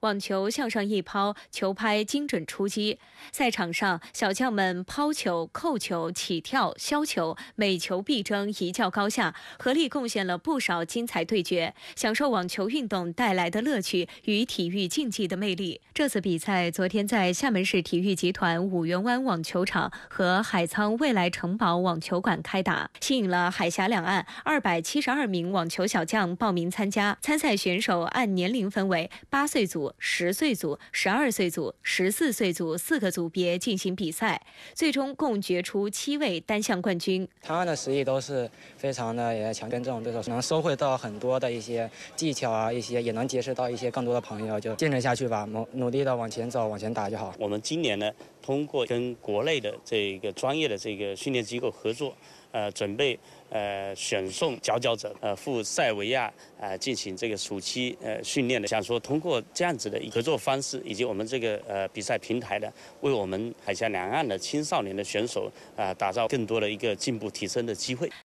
网球向上一抛，球拍精准出击。赛场上，小将们抛球、扣球、起跳、削球，每球必争，一较高下，合力贡献了不少精彩对决，享受网球运动带来的乐趣与体育竞技的魅力。这次比赛昨天在厦门市体育集团五缘湾网球场和海沧未来城堡网球馆开打，吸引了海峡两岸二百七十二名网球小将报名参加。参赛选手按年龄分为八岁组。十岁组、十二岁组、十四岁组四个组别进行比赛，最终共决出七位单项冠军。他的实力都是非常的也强跟这种对手，能收获到很多的一些技巧啊，一些也能结识到一些更多的朋友，就坚持下去吧，努努力的往前走，往前打就好。我们今年呢。通过跟国内的这个专业的这个训练机构合作，呃，准备呃选送佼佼者呃赴塞维亚呃进行这个暑期呃训练的，想说通过这样子的合作方式以及我们这个呃比赛平台呢，为我们海峡两岸的青少年的选手啊打造更多的一个进步提升的机会。